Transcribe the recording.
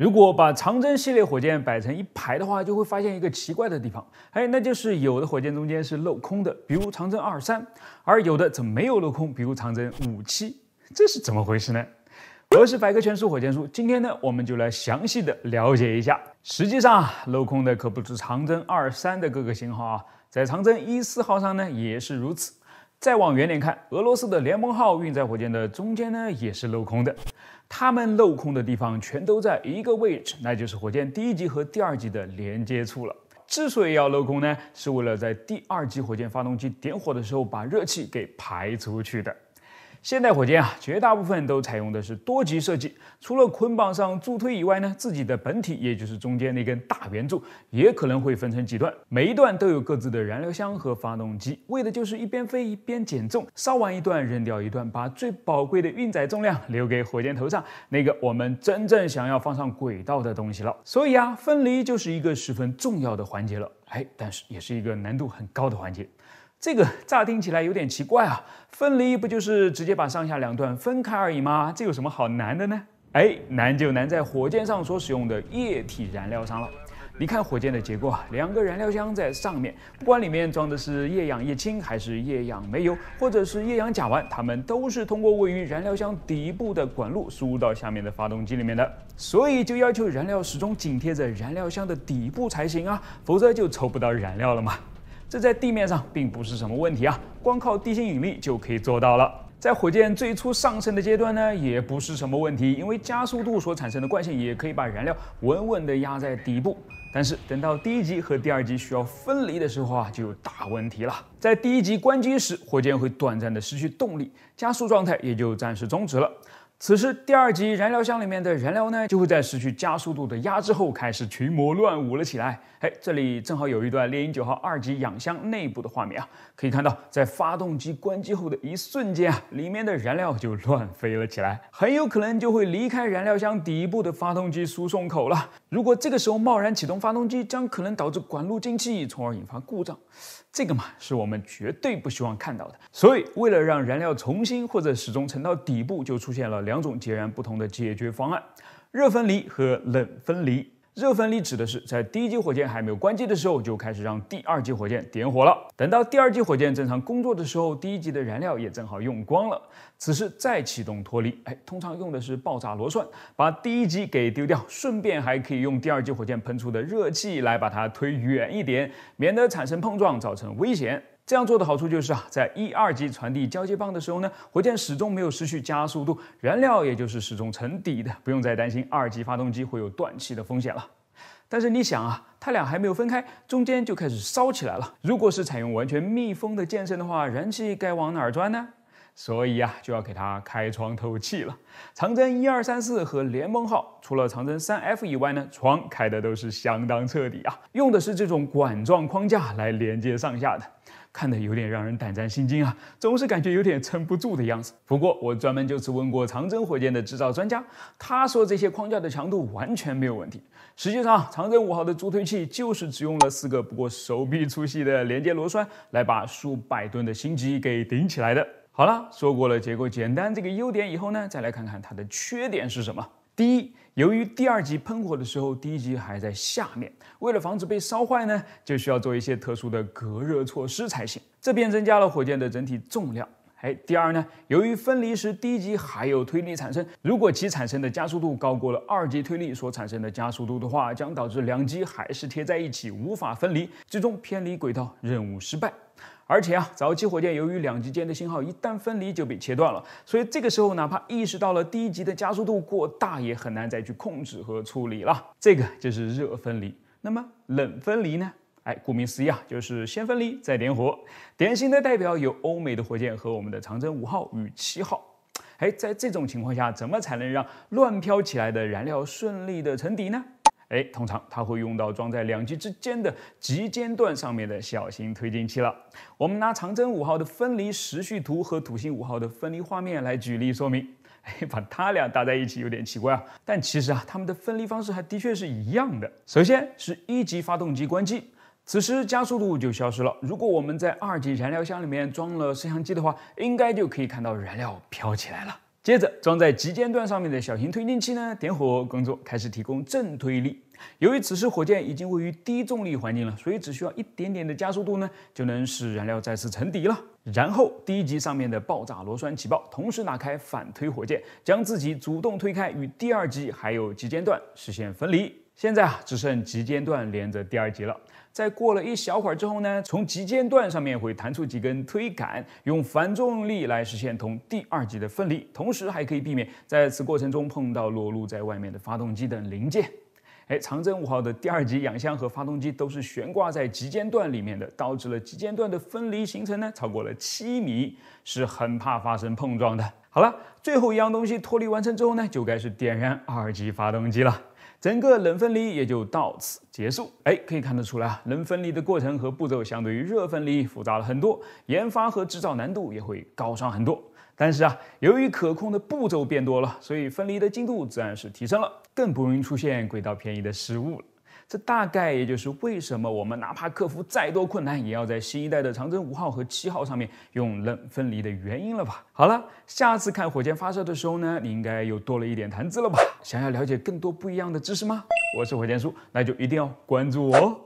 如果把长征系列火箭摆成一排的话，就会发现一个奇怪的地方，哎，那就是有的火箭中间是镂空的，比如长征二三，而有的则没有镂空，比如长征五七，这是怎么回事呢？我是百科全书火箭叔，今天呢，我们就来详细的了解一下。实际上，镂空的可不止长征二三的各个型号啊，在长征一四号上呢，也是如此。再往远点看，俄罗斯的联盟号运载火箭的中间呢也是镂空的，它们镂空的地方全都在一个位置，那就是火箭第一级和第二级的连接处了。之所以要镂空呢，是为了在第二级火箭发动机点火的时候把热气给排出去的。现代火箭啊，绝大部分都采用的是多级设计。除了捆绑上助推以外呢，自己的本体也就是中间那根大圆柱，也可能会分成几段，每一段都有各自的燃料箱和发动机，为的就是一边飞一边减重，烧完一段扔掉一段，把最宝贵的运载重量留给火箭头上那个我们真正想要放上轨道的东西了。所以啊，分离就是一个十分重要的环节了。哎，但是也是一个难度很高的环节。这个乍听起来有点奇怪啊，分离不就是直接把上下两段分开而已吗？这有什么好难的呢？哎，难就难在火箭上所使用的液体燃料上了。你看火箭的结构，啊，两个燃料箱在上面，不管里面装的是液氧液氢还是液氧煤油，或者是液氧甲烷，它们都是通过位于燃料箱底部的管路输到下面的发动机里面的，所以就要求燃料始终紧贴着燃料箱的底部才行啊，否则就抽不到燃料了嘛。这在地面上并不是什么问题啊，光靠地心引力就可以做到了。在火箭最初上升的阶段呢，也不是什么问题，因为加速度所产生的惯性也可以把燃料稳稳地压在底部。但是等到第一级和第二级需要分离的时候啊，就有大问题了。在第一级关机时，火箭会短暂的失去动力，加速状态也就暂时终止了。此时，第二级燃料箱里面的燃料呢，就会在失去加速度的压制后，开始群魔乱舞了起来。哎，这里正好有一段猎鹰九号二级氧箱内部的画面啊，可以看到，在发动机关机后的一瞬间啊，里面的燃料就乱飞了起来，很有可能就会离开燃料箱底部的发动机输送口了。如果这个时候贸然启动发动机，将可能导致管路进气，从而引发故障。这个嘛，是我们绝对不希望看到的。所以，为了让燃料重新或者始终沉到底部，就出现了两种截然不同的解决方案：热分离和冷分离。热分离指的是在第一级火箭还没有关机的时候，就开始让第二级火箭点火了。等到第二级火箭正常工作的时候，第一级的燃料也正好用光了，此时再启动脱离。哎，通常用的是爆炸螺栓，把第一级给丢掉，顺便还可以用第二级火箭喷出的热气来把它推远一点，免得产生碰撞造成危险。这样做的好处就是啊，在一二级传递交接棒的时候呢，火箭始终没有失去加速度，燃料也就是始终沉底的，不用再担心二级发动机会有断气的风险了。但是你想啊，它俩还没有分开，中间就开始烧起来了。如果是采用完全密封的箭身的话，燃气该往哪儿钻呢？所以啊，就要给它开窗透气了。长征一二三四和联盟号，除了长征三 F 以外呢，窗开的都是相当彻底啊，用的是这种管状框架来连接上下的，看得有点让人胆战心惊啊，总是感觉有点撑不住的样子。不过我专门就此问过长征火箭的制造专家，他说这些框架的强度完全没有问题。实际上，长征五号的助推器就是只用了四个不过手臂粗细的连接螺栓来把数百吨的心机给顶起来的。好了，说过了结构简单这个优点以后呢，再来看看它的缺点是什么。第一，由于第二级喷火的时候，第一级还在下面，为了防止被烧坏呢，就需要做一些特殊的隔热措施才行，这便增加了火箭的整体重量。哎，第二呢，由于分离时低级还有推力产生，如果其产生的加速度高过了二级推力所产生的加速度的话，将导致两机还是贴在一起，无法分离，最终偏离轨道，任务失败。而且啊，早期火箭由于两级间的信号一旦分离就被切断了，所以这个时候哪怕意识到了低级的加速度过大，也很难再去控制和处理了。这个就是热分离。那么冷分离呢？哎，顾名思义啊，就是先分离再点火。典型的代表有欧美的火箭和我们的长征五号与七号。哎，在这种情况下，怎么才能让乱飘起来的燃料顺利的沉底呢？哎，通常它会用到装在两级之间的级间段上面的小型推进器了。我们拿长征五号的分离时序图和土星五号的分离画面来举例说明。哎，把它俩搭在一起有点奇怪啊，但其实啊，它们的分离方式还的确是一样的。首先是一级发动机关机，此时加速度就消失了。如果我们在二级燃料箱里面装了摄像机的话，应该就可以看到燃料飘起来了。接着，装在极间段上面的小型推进器呢，点火工作开始提供正推力。由于此时火箭已经位于低重力环境了，所以只需要一点点的加速度呢，就能使燃料再次沉底了。然后，第一级上面的爆炸螺栓起爆，同时打开反推火箭，将自己主动推开，与第二级还有级间段实现分离。现在啊，只剩极间段连着第二级了。在过了一小会儿之后呢，从极间段上面会弹出几根推杆，用反作用力来实现同第二级的分离，同时还可以避免在此过程中碰到裸露在外面的发动机等零件。哎，长征五号的第二级氧箱和发动机都是悬挂在极间段里面的，导致了极间段的分离行程呢超过了七米，是很怕发生碰撞的。好了，最后一样东西脱离完成之后呢，就该是点燃二级发动机了，整个冷分离也就到此结束。哎，可以看得出来啊，冷分离的过程和步骤相对于热分离复杂了很多，研发和制造难度也会高上很多。但是啊，由于可控的步骤变多了，所以分离的精度自然是提升了，更不容易出现轨道偏移的失误了。这大概也就是为什么我们哪怕克服再多困难，也要在新一代的长征五号和七号上面用冷分离的原因了吧？好了，下次看火箭发射的时候呢，你应该又多了一点谈资了吧？想要了解更多不一样的知识吗？我是火箭叔，那就一定要关注我。哦。